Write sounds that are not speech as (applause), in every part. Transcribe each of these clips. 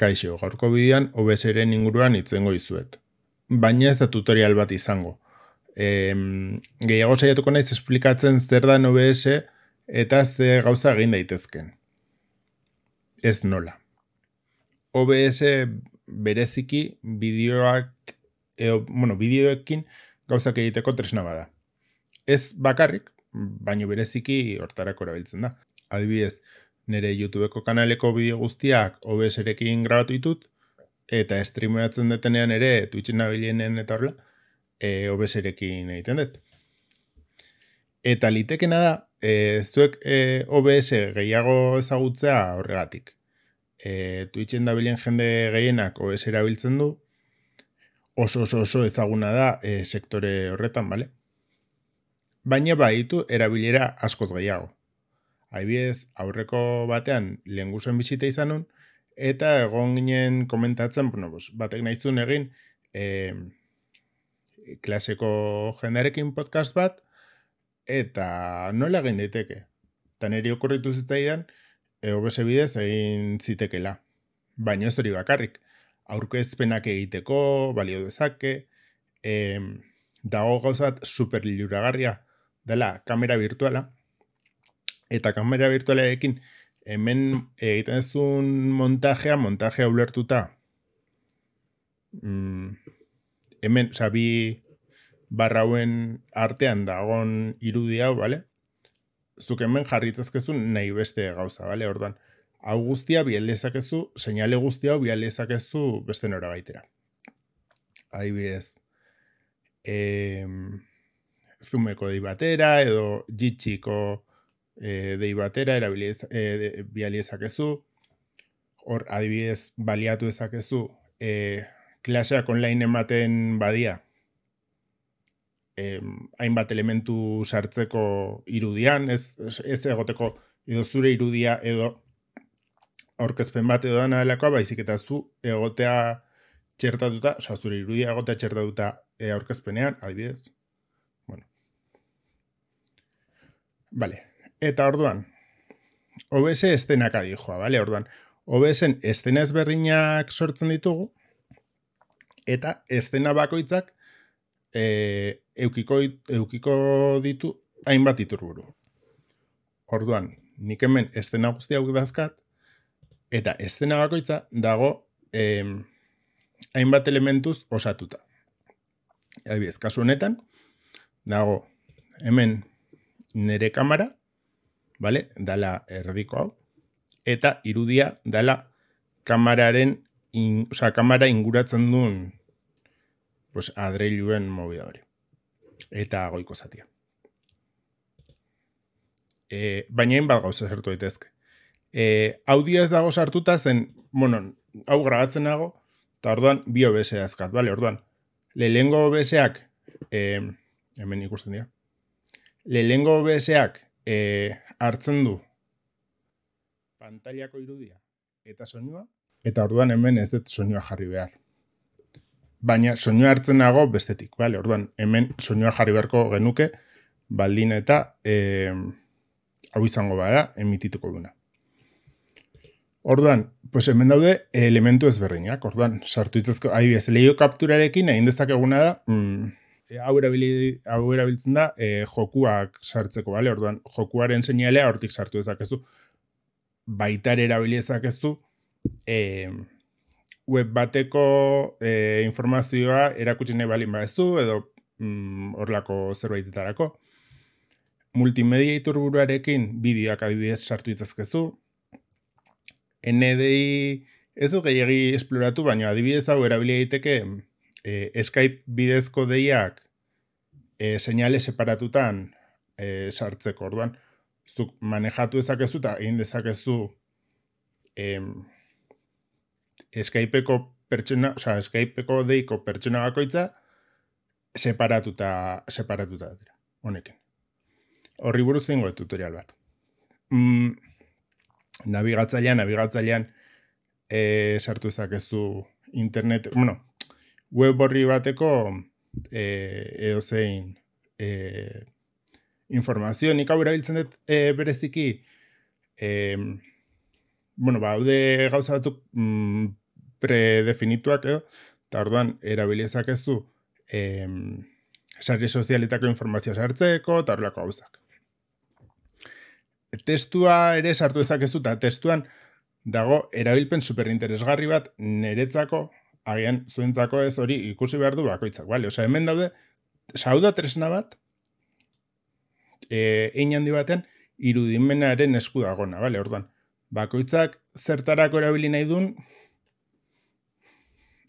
Kaixo, gaurko bidean OBS-ren inguruan itzengo dizuet. Baina ez da tutorial bat izango. E, gehiago saiatuko naiz esplikatzen zer da OBS eta ze gauza egin daitezken. Ez nola. OBS bereziki bideoak e, bueno, bideoekin gauzak egiteko tresna bada. Ez bakarrik, baino bereziki hortarako erabiltzen da. Adibidez, nire YouTubeko kanaleko bideo guztiak OBS-erekin grabatu ditut, eta streameatzen detenean ere, Twitchen nabilenen eta horrela, e, OBS-erekin egiten dut. Eta litekena da, e, zuek e, OBS gehiago ezagutzea horregatik. E, Twitchen dabilen jende gehienak OBS erabiltzen du, oso oso oso ezaguna da e, sektore horretan, bale? Baina baditu erabilera askoz gehiago. Aibidez, aurreko batean lenguzen bizite izanun eta egon ginen komentatzen, bueno, bos, batek naizun egin e, klaseko jendarekin podcast bat eta nola egin daiteke. Tan eri okurritu zitzaidan, e, bidez egin zitekela. Baina ez hori bakarrik, aurkezpenak egiteko, balio dezake, e, dago gauzat superliuragarria dela kamera virtuala, eta kamera virtualekin hemen egiten zuen montajea, montajea ulertuta. Mm, hemen, oza, bi barrauen artean dagon irudi hau, bale? Zuk hemen jarritazkezu nahi beste gauza, bale? Orduan, hau guztia bialdezakezu, seinale guztia hau bialdezakezu beste nora baitera. Adibidez, zumeko di edo jitsiko e, eh, dei batera erabili eh, ezakezu, hor adibidez baliatu ezakezu, e, eh, klaseak online ematen badia, e, hainbat elementu sartzeko irudian, ez, ez egoteko edo zure irudia edo aurkezpen bat edo dana delakoa, baizik eta zu egotea txertatuta, oza, zure irudia egotea txertatuta aurkezpenean, adibidez. Bueno. Vale. Eta orduan, OBS estenak adijoa, bale? Orduan, OBSen estena ezberdinak sortzen ditugu, eta estena bakoitzak e, eukiko, ditu hainbat iturburu. Orduan, nik hemen estena guztia hauk dazkat, eta estena bakoitza dago eh, hainbat elementuz osatuta. Ebi, ez kasu honetan, dago hemen nere kamara, bale? Dala erdiko hau. Eta irudia dala kamararen, in, oza, kamara inguratzen duen pues, adreiluen mobida Eta goiko zatia. E, baina egin bat gauza zertu daitezke. E, audio ez dago sartuta zen, bueno, hau grabatzen nago, eta orduan bi OBS dazkat, bale, orduan, lehengo obeseak e, hemen ikusten dira, lehengo OBSak e, eh, hartzen du. Pantailako irudia eta soinua eta orduan hemen ez dut soinua jarri behar. Baina soinua hartzen nago bestetik, bale? Orduan hemen soinua jarri beharko genuke baldin eta e, hau izango bada emitituko duna. Orduan, pues hemen daude elementu ezberdinak. Orduan, sartu itzazko, ahi leio kapturarekin egin dezakeguna da, mm, hau erabiltzen da e, jokuak sartzeko, bale? Orduan jokuaren seinalea hortik sartu dezakezu. Baita ere erabili dezakezu e, web bateko e, informazioa erakutsi nahi balin badzu edo horlako mm, zerbaitetarako. Multimedia iturburuarekin bideoak adibidez sartu ditzazkezu. NDI ez du gehiagi esploratu, baina adibidez hau erabili egiteke e, Skype bidezko deiak e, seinale separatutan e, sartzeko orduan, zuk manejatu ezakezu eta egin dezakezu em, Skypeko pertsona, oza, Skypeko deiko pertsona bakoitza separatuta, separatuta dira, honekin. Horri buruz zingo tutorial bat. Mm, nabigatzailean, navigatzailean e, sartu ezakezu internet, bueno, web borri bateko e, edo zein e, informazio. Nik hau erabiltzen dut eh, bereziki, e, bueno, ba, gauza batzuk mm, predefinituak edo, eta orduan erabiliezak ez du e, sari sozialetako informazioa sartzeko, eta horrelako gauzak. Testua ere sartu ezak ez du, eta testuan dago erabilpen superinteresgarri bat neretzako, agian zuentzako ez hori ikusi behar du bakoitzak, bale? Osa, hemen daude, sauda tresna bat, e, egin handi baten, irudimenaren esku dagona, bale? Orduan, bakoitzak zertarako erabili nahi duen,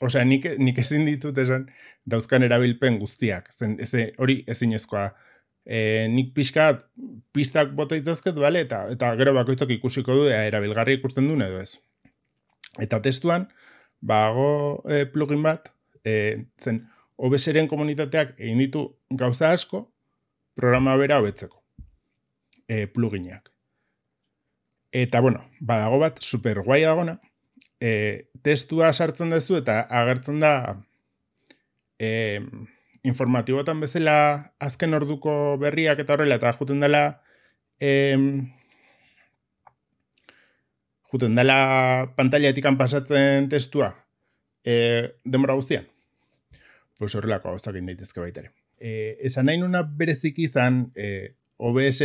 Osea, nik, nik ezin ditut esan dauzkan erabilpen guztiak. Zen, ez, hori ezinezkoa ezkoa. nik pixka pistak bota bale? Eta, eta gero bakoitzak ikusiko du, erabilgarri ikusten duen edo ez. Eta testuan, bago e, plugin bat, eh, zen OBSeren komunitateak egin ditu gauza asko programa bera hobetzeko. E, pluginak. Eta bueno, badago bat super guai dagona. E, testua sartzen duzu eta agertzen da e, informatibotan bezala azken orduko berriak eta horrela eta joten dela eh juten dela etikan pasatzen testua e, denbora guztian. Pues horrelako gauzak daitezke baita E, esan nahi nuna berezik izan e, eh, OBS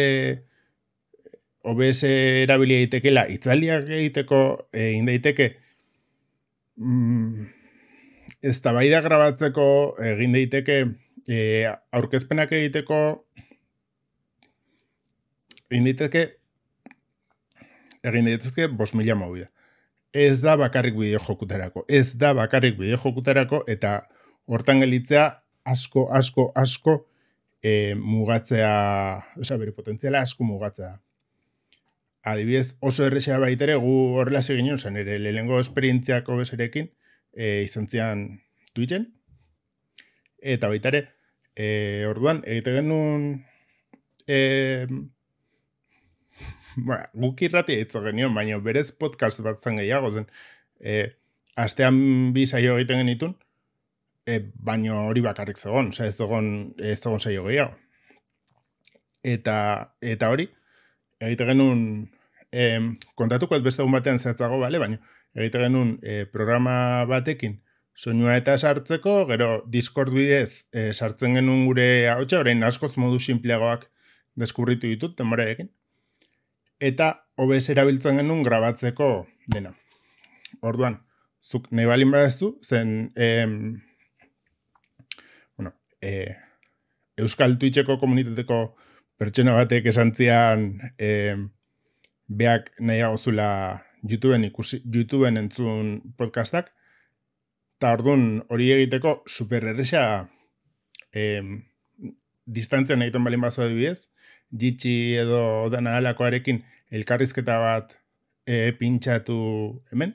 OBS erabilia itekela itzaliak egiteko e, indaiteke mm, ez da grabatzeko egin daiteke aurkezpenak egiteko egin egin daitezke 5000 mobida. Ez da bakarrik bideo jokutarako. Ez da bakarrik bideo jokutarako eta hortan gelitzea, asko, asko, asko e, mugatzea, oza, bere potentziala asko mugatzea. Adibidez, oso errexea baitere gu horrela segin joan, ere, lehenengo esperientziako bezerekin e, eh, izan zian Twitchen. Eta baitare, e, eh, orduan, egite genuen e, (laughs) ba, guk irratia hitz genion, baina berez podcast bat zen gehiago zen. E, astean bi saio egiten genitun, e, baina hori bakarrik zegoen, oza, ez zegoen, ez zegoen saio gehiago. Eta, eta hori, egite genuen, e, kontatuko ez beste egun batean zehatzago, bale, baina egite genuen e, programa batekin, soinua eta sartzeko, gero Discord bidez e, sartzen genuen gure hau txea, orain askoz modu sinpleagoak deskurritu ditut, temorarekin eta OBS erabiltzen genuen grabatzeko dena. Orduan, zuk nahi balin badazu, zen, em, bueno, e, Euskal Twitcheko komunitateko pertsona batek esan zian, beak nahi hau zula YouTube-en entzun podcastak, eta orduan hori egiteko super em, distantzia nahi ton balin badazu dibidez, jitsi edo danalakoarekin elkarrizketa bat e, eh, pintxatu hemen.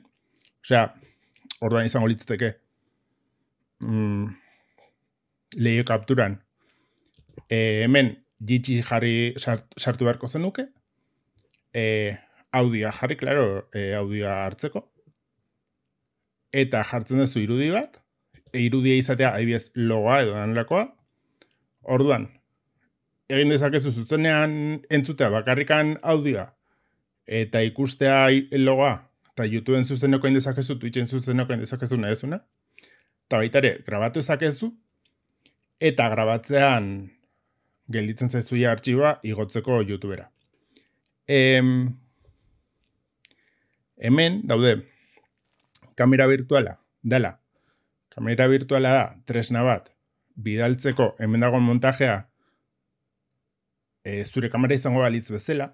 Osea, orduan izango litzateke mm, leio kapturan eh, hemen jitsi jarri sartu beharko zenuke e, eh, audia jarri, klaro, e, audia hartzeko eta jartzen duzu irudi bat e, irudia izatea, adibidez, logoa edo danelakoa orduan, egin dezakezu zuzenean entzutea bakarrikan audioa eta ikustea logoa eta YouTubeen zuzeneko egin dezakezu, Twitchen zuzeneko egin dezakezu nahi eta baita ere, grabatu ezakezu eta grabatzean gelditzen zaizuia artxiba igotzeko YouTubera. Em, hemen daude, kamera virtuala, dela, kamera virtuala da, tresna bat, bidaltzeko, hemen dagoen montajea, e, zure kamera izango balitz bezala,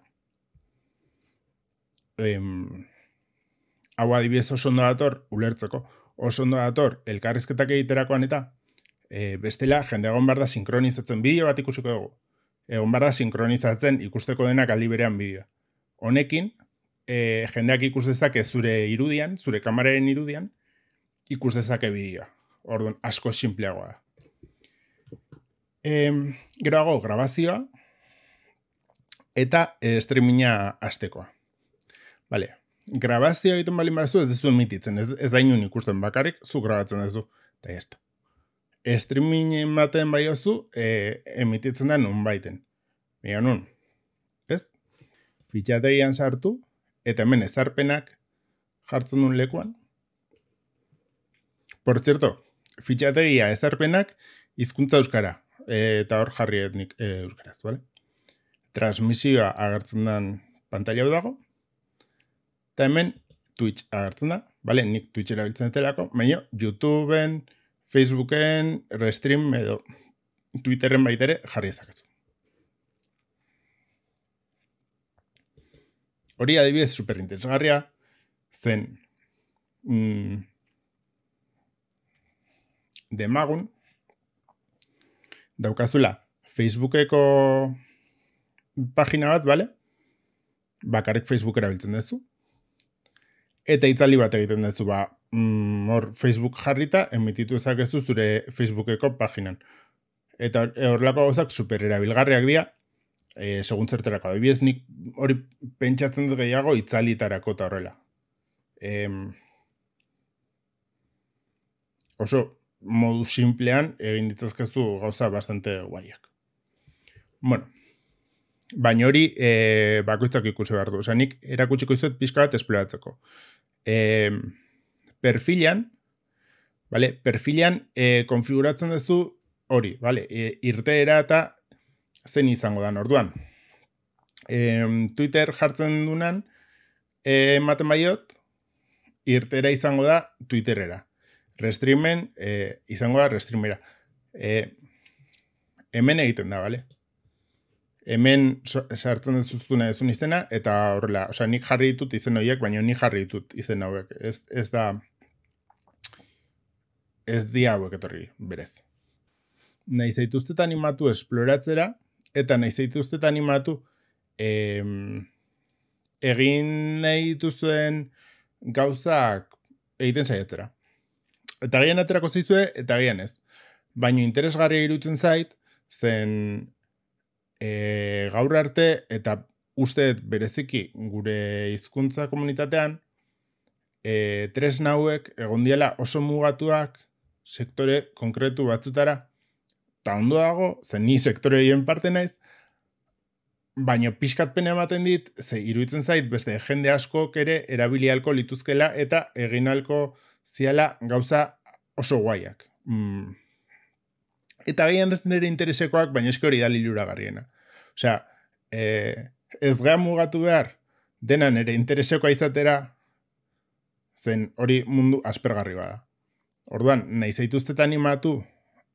em, hau adibidez oso ondo dator, ulertzeko, oso ondo dator, elkarrizketak egiterakoan eta, e, bestela, jende egon sinkronizatzen bideo bat ikusiko dugu. Egon sinkronizatzen ikusteko denak aldi berean bideo. Honekin, e, jendeak ikus dezake zure irudian, zure kameraren irudian, ikus dezake bideoa. Orduan, asko simpleagoa da. E, geroago, grabazioa, eta eh, streaminga astekoa. Bale, grabazioa egiten balin bazu ez duzu emititzen, ez, ez da inun ikusten bakarrik, zu grabatzen ez du, eta ez da. Streaming ematen bai emititzen da nun baiten. Bia nun, ez? Fitxategian sartu, eta hemen ezarpenak jartzen duen lekuan. Por zerto, fitxategia ezarpenak hizkuntza euskara, eh, eta hor jarri etnik e, euskaraz, bale? transmisioa agertzen den pantalla hau dago. Eta hemen Twitch agertzen da. Bale, nik Twitch erabiltzen etelako. Baina YouTubeen, Facebooken, Restream edo Twitterren baitere jarri ezakazu. Hori adibidez superinteresgarria zen mm, demagun daukazula Facebookeko pagina bat, vale? Bakarrik Facebook erabiltzen dezu. Eta itzali bat egiten dezu, ba, mm, hor Facebook jarrita emititu ezak ez zure Facebookeko paginan. Eta hor gozak super erabilgarriak dira, e, segun zerterako. ez nik hori pentsatzen dut gehiago itzalitarako ta horrela. E, oso modu simplean egin ditazkezu gauza bastante guaiak. Bueno, Baina hori e, bakoitzak ikusi behar du. Zanik erakutsiko izuet pixka bat esploratzeko. E, perfilian, vale, perfilian e, eh, konfiguratzen duzu hori, vale, e, irteera eta zen izango da orduan. E, Twitter jartzen dunan, e, eh, maten baiot, irtera izango da Twitterera. Restreamen e, izango da restreamera. E, hemen egiten da, vale? hemen sartzen dut zuztuna ezun izena, eta horrela, osea, nik jarri ditut izen horiek, baina nik jarri ditut izen hauek. Ez, ez da, ez dia hauek etorri, berez. Nahi zaituztet animatu esploratzera, eta nahi zaituztet animatu em, egin nahi dituzuen gauzak egiten saietzera. Eta gian aterako zaizue, eta gian ez. Baina interesgarria irutzen zait, zen e, gaur arte eta uste bereziki gure hizkuntza komunitatean e, tres nauek egon oso mugatuak sektore konkretu batzutara ta ondo dago, zen ni sektore hien parte naiz, baina pixkat pene ematen dit, ze iruditzen zait beste jende asko ere erabilialko lituzkela eta eginalko ziala gauza oso guaiak. Mm. Eta gehian ez nire interesekoak, baina eski hori da lilura garriena. Osea, e, ez gehan mugatu behar, dena nire interesekoa izatera, zen hori mundu aspergarri bada. Orduan, nahi animatu,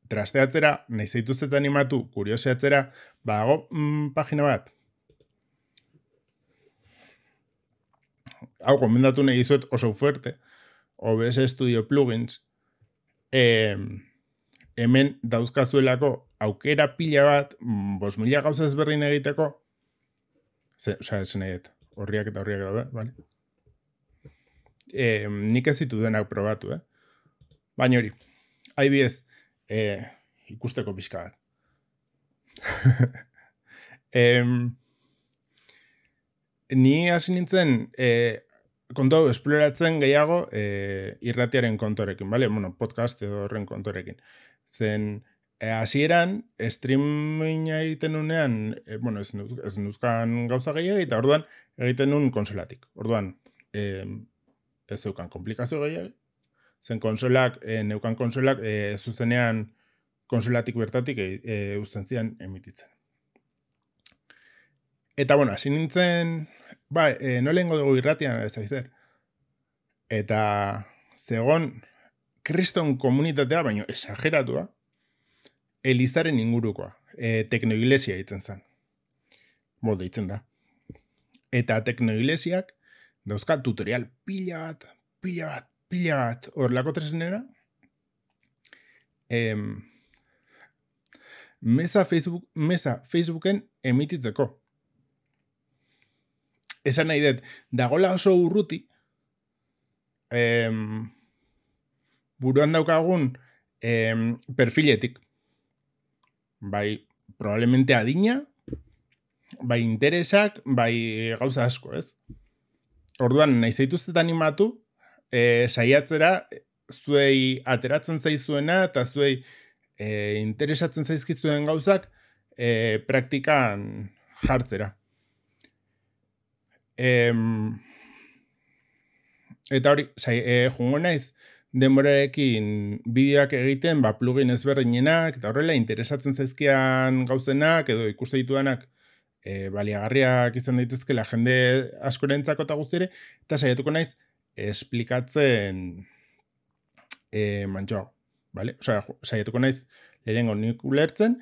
trasteatzera, nahi animatu, kurioseatzera, bago, ba, mm, pagina bat. Hau, komendatu nahi oso fuerte, OBS Studio Plugins, eh, hemen dauzkazuelako aukera pila bat, mm, bos mila gauza ezberdin egiteko, ze, oza, ez nahi horriak eta horriak daude, bale? E, nik ez ditu denak probatu, eh? Baina hori, haibidez, e, eh, ikusteko pixka bat. (laughs) e, ni hasi nintzen, e, esploratzen gehiago e, irratiaren kontorekin, bale? Bueno, podcast edo horren kontorekin zen e, eh, asieran, streaminga egiten unean, e, bueno, ez, ez nuzkan gauza gehiago, eta orduan egiten nun konsolatik. Orduan, e, ez zeukan komplikazio gehiago, zen konsolak, e, neukan konsolak, e, zuzenean konsolatik bertatik e, e usten zian emititzen. Eta, bueno, hasi nintzen, ba, e, no lehengo dugu irratian, ez aizzer. Eta, zegon, kriston komunitatea, baino esageratua, elizaren ingurukoa, e, teknoiglesia egiten zen. Bo, deitzen da. Eta teknoiglesiak dauzka tutorial pila bat, pila bat, pila bat, hor lako tresenera, em, meza, Facebook, meza Facebooken emititzeko. Esan nahi dut, dagola oso urruti, em, buruan daukagun em, perfiletik. Bai, probablemente adina, bai interesak, bai eh, gauza asko, ez? Orduan, nahi animatu, e, saiatzera, zuei ateratzen zaizuena, eta zuei e, interesatzen zaizkizuen gauzak, e, praktikan jartzera. Eta hori, sai, naiz, denborarekin bideak egiten, ba, plugin ezberdinenak, eta horrela, interesatzen zaizkian gauzenak, edo ikuste dituanak, E, eh, baliagarriak izan daitezke la jende askorentzako eta guztire eta saiatuko naiz esplikatzen e, eh, mantxoago, bale? Osa, saiatuko naiz lehengo nik ulertzen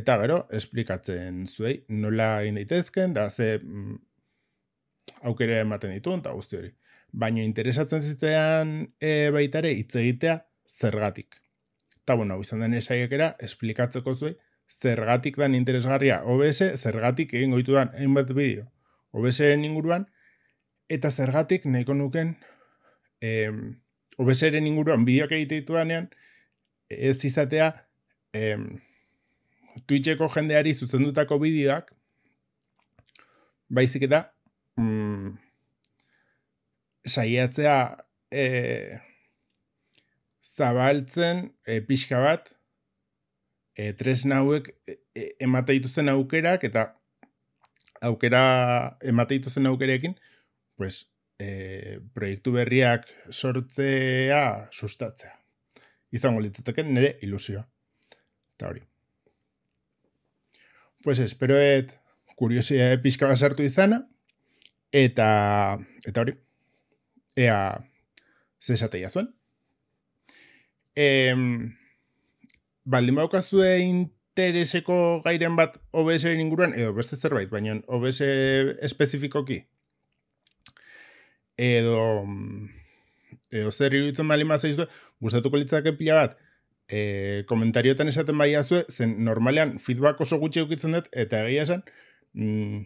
eta gero esplikatzen zuei nola egin daitezken da ze mm, ematen dituen, eta guzti baina interesatzen zitzean e, eh, baita hitz egitea zergatik. Ta bueno, izan den esaiekera esplikatzeko zuei zergatik dan interesgarria OBS, zergatik egin goitu dan hainbat bideo OBSen inguruan eta zergatik nahiko nuken e, OBSren inguruan bideoak egite dituanean ez izatea e, Twitcheko jendeari zuzendutako bideoak baizik eta mm, saiatzea e, zabaltzen e, pixka bat eh, e, tres nauek e, emate dituzten aukerak eta aukera emate dituzten aukerekin pues, e, proiektu berriak sortzea sustatzea izango litzetaken nire ilusioa eta hori pues esperoet et kuriosia pixka bat sartu izana Eta, eta hori, ea ze esateia zuen. E, baldin baukazue intereseko gairen bat OBS inguruan, edo beste zerbait, baina OBS espezifikoki. Edo, edo zer iruditzen bali mazaiz du, pila bat, e, komentariotan esaten bai zen normalean feedback oso gutxi eukitzen dut, eta egia esan, mm,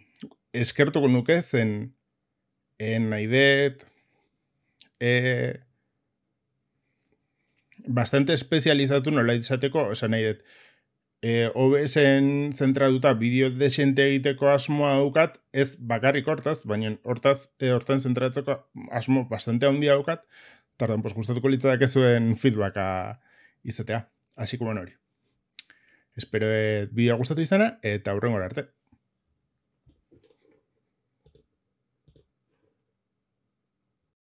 eskertuko nuke, zen, en eh, eh, bastante especializatu nola izateko, esan nahi dut, e, eh, obs zentraduta bideo desente egiteko asmoa daukat, ez bakarrik hortaz, baina hortaz, eh, hortan zentratzeko asmo bastante handia daukat, tardan, pos, gustatuko litzatak ez zuen feedbacka izatea. Asi komo hori. Espero eh, bideoa gustatu izana, eta aurrengora arte.